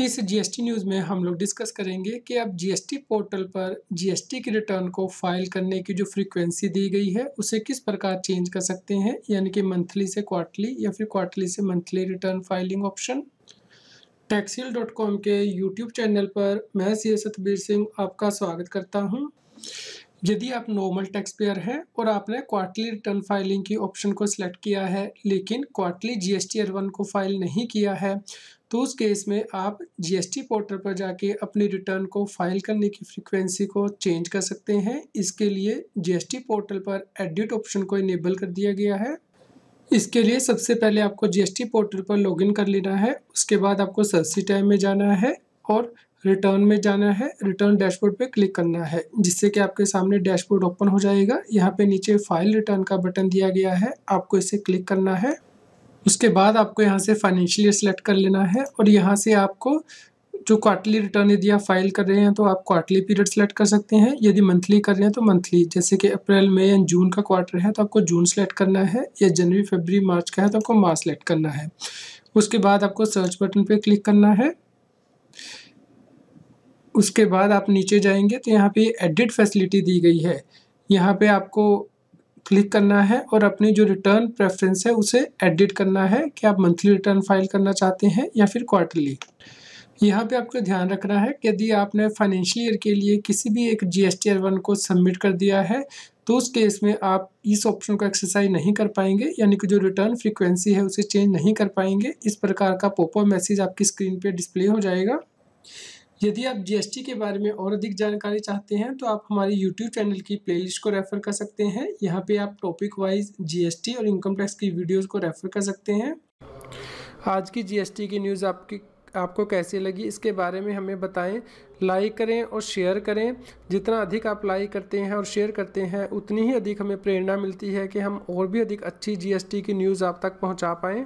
इस GST news में हम लोग डिस्कस करेंगे कि अब जीएसटी पोर्टल पर जीएसटी की रिटर्न को फाइल करने की जो फ्रीक्वेंसी दी गई है उसे किस प्रकार चेंज कर सकते हैं यानी कि मंथली से क्वार्टली या फिर क्वार्टली से monthly return filing option Taxil dot com के यूट्यूब चैनल पर मैं सी सतबीर सिंह आपका स्वागत करता हूँ यदि आप नॉर्मल टैक्स पेयर हैं और आपने क्वार्टली रिटर्न फाइलिंग की ऑप्शन को सिलेक्ट किया है लेकिन क्वार्टली जी एस को फाइल नहीं किया है तो उस केस में आप जीएसटी पोर्टल पर जाके अपनी रिटर्न को फाइल करने की फ्रीक्वेंसी को चेंज कर सकते हैं इसके लिए जीएसटी पोर्टल पर एडिट ऑप्शन को इनेबल कर दिया गया है इसके लिए सबसे पहले आपको जीएसटी पोर्टल पर लॉगिन कर लेना है उसके बाद आपको सर्सी टाइम में जाना है और रिटर्न में जाना है रिटर्न डैशबोर्ड पे क्लिक करना है जिससे कि आपके सामने डैशबोर्ड ओपन हो जाएगा यहाँ पे नीचे फाइल रिटर्न का बटन दिया गया है आपको इसे क्लिक करना है उसके बाद आपको यहाँ से फाइनेंशियली सेलेक्ट कर लेना है और यहाँ से आपको जो क्वार्टली रिटर्न यदि आप फाइल कर रहे हैं तो आप क्वार्टली पीरियड सेलेक्ट कर सकते हैं यदि मंथली कर रहे हैं तो मंथली जैसे कि अप्रैल मई एंड जून का क्वार्टर है तो आपको जून सेलेक्ट करना है या जनवरी फरवरी मार्च का है तो आपको मार्च सेलेक्ट करना है उसके बाद आपको सर्च बटन पर क्लिक करना है उसके बाद आप नीचे जाएंगे तो यहाँ पे एडिट फैसिलिटी दी गई है यहाँ पे आपको क्लिक करना है और अपनी जो रिटर्न प्रेफरेंस है उसे एडिट करना है कि आप मंथली रिटर्न फाइल करना चाहते हैं या फिर क्वार्टरली यहाँ पे आपको ध्यान रखना है कि यदि आपने फाइनेंशियल ईयर के लिए किसी भी एक जी एस वन को सबमिट कर दिया है तो उस केस में आप इस ऑप्शन का एक्सरसाइज नहीं कर पाएंगे यानी कि जो रिटर्न फ्रीक्वेंसी है उसे चेंज नहीं कर पाएंगे इस प्रकार का पोपो मैसेज आपकी स्क्रीन पर डिस्प्ले हो जाएगा यदि आप जीएसटी के बारे में और अधिक जानकारी चाहते हैं तो आप हमारे यूट्यूब चैनल की प्लेलिस्ट को रेफ़र कर सकते हैं यहाँ पे आप टॉपिक वाइज जीएसटी और इनकम टैक्स की वीडियोस को रेफ़र कर सकते हैं आज की जीएसटी की न्यूज़ आपकी आपको कैसे लगी इसके बारे में हमें बताएं लाइक करें और शेयर करें जितना अधिक आप लाइक करते हैं और शेयर करते हैं उतनी ही अधिक हमें प्रेरणा मिलती है कि हम और भी अधिक अच्छी जीएसटी की न्यूज़ आप तक पहुंचा पाएँ